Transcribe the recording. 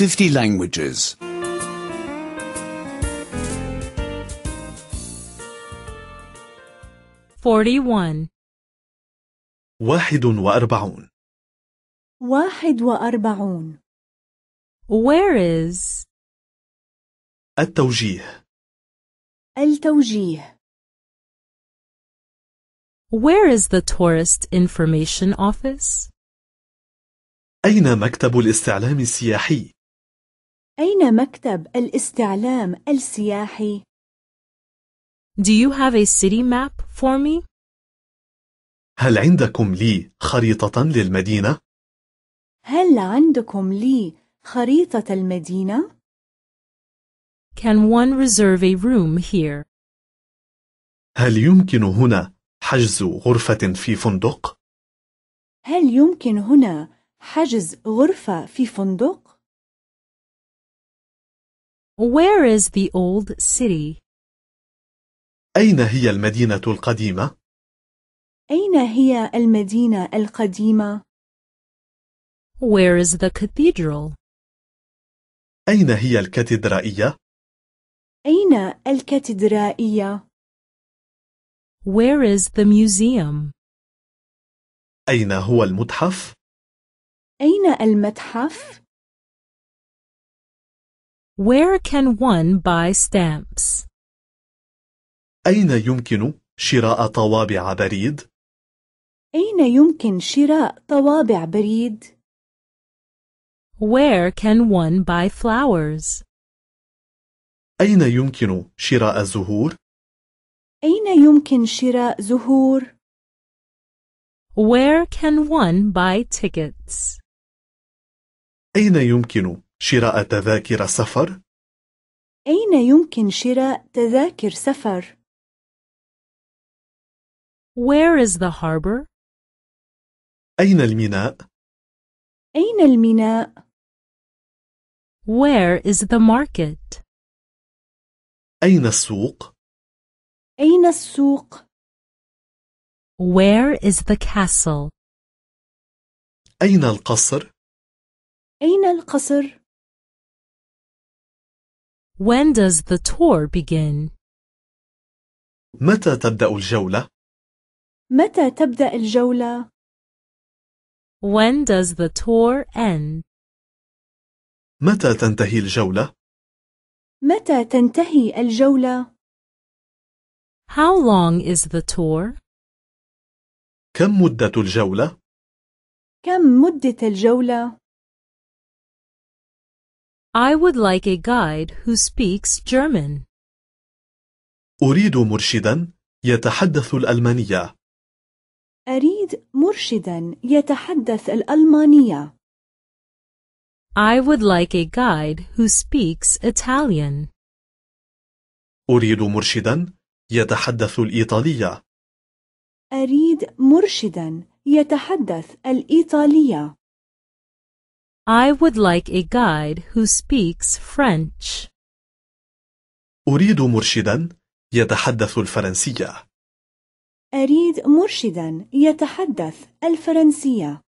50 languages. Forty-one. Where is التوجيه التوجيه Where is the Tourist Information Office? أين مكتب الاستعلام السياحي؟ أين مكتب الاستعلام السياحي؟ Do you have a city map for me? هل عندكم لي خريطة للمدينة؟ هل عندكم لي خريطة المدينة؟ Can one reserve a room here? هل يمكن هنا حجز غرفة في فندق؟ هل يمكن هنا حجز غرفة في فندق؟ Where is the old city? أين هي المدينة القديمة؟ أين هي المدينة القديمة؟ Where is the cathedral? أين هي الكاتدرائية؟ أين الكاتدرائية؟ Where is the museum? أين هو المتحف؟ أين المتحف؟ where can one buy stamps? أين يمكن شراء طوابع بريد؟ أين يمكن شراء طوابع بريد؟ Where can one buy flowers? أين يمكن شراء زهور؟ أين يمكن شراء زهور؟ Where can one buy tickets? أين يمكن شراء تذاكر سفر؟ أين يمكن شراء تذاكر سفر؟ Where is the harbor? أين الميناء؟ أين الميناء؟ Where is the market? أين السوق؟ أين السوق؟ Where is the castle? أين القصر؟ أين القصر؟ When does the tour begin? متى تبدأ الجولة؟ متى تبدأ الجولة؟ When does the tour end? متى تنتهي الجولة؟ متى تنتهي الجولة؟ How long is the tour? كم مدة الجولة؟ كم مدة الجولة؟ I would like a guide who speaks German. أريد مرشدا يتحدث الألمانية. أريد مرشدا يتحدث الألمانية. I would like a guide who speaks Italian. أريد مرشدا يتحدث الإيطالية. أريد مرشدا يتحدث الإيطالية. I would like a guide who speaks French. أريد مرشدا يتحدث الفرنسية. أريد مرشدا يتحدث الفرنسية.